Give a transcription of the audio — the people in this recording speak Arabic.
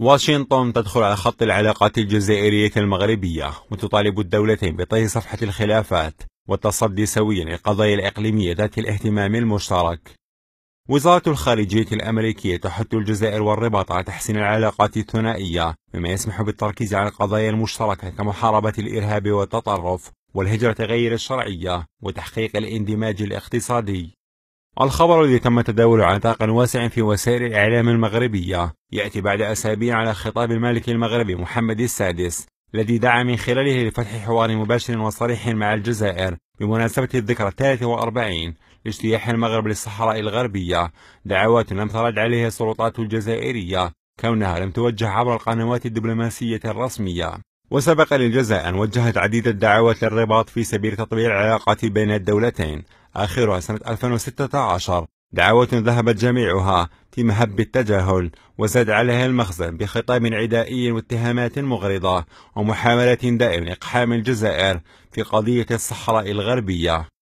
واشنطن تدخل على خط العلاقات الجزائرية المغربية وتطالب الدولتين بطي صفحة الخلافات والتصدي سويا للقضايا الإقليمية ذات الاهتمام المشترك وزارة الخارجية الأمريكية تحث الجزائر والرباط على تحسين العلاقات الثنائية مما يسمح بالتركيز على القضايا المشتركة كمحاربة الإرهاب والتطرف والهجرة غير الشرعية وتحقيق الاندماج الاقتصادي الخبر الذي تم تداوله على نطاق واسع في وسائل الإعلام المغربية يأتي بعد أسابيع على خطاب الملك المغربي محمد السادس الذي دعا من خلاله لفتح حوار مباشر وصريح مع الجزائر بمناسبة الذكرى 43 لاجتياح المغرب للصحراء الغربية دعوات لم ترد عليها السلطات الجزائرية كونها لم توجه عبر القنوات الدبلوماسية الرسمية وسبق للجزائر أن وجهت عديد الدعوات للرباط في سبيل تطبيع العلاقات بين الدولتين آخرها سنة 2016 دعوات ذهبت جميعها في مهب التجاهل وزاد عليها المخزن بخطاب عدائي واتهامات مغرضة ومحاولة دائم لإقحام الجزائر في قضية الصحراء الغربية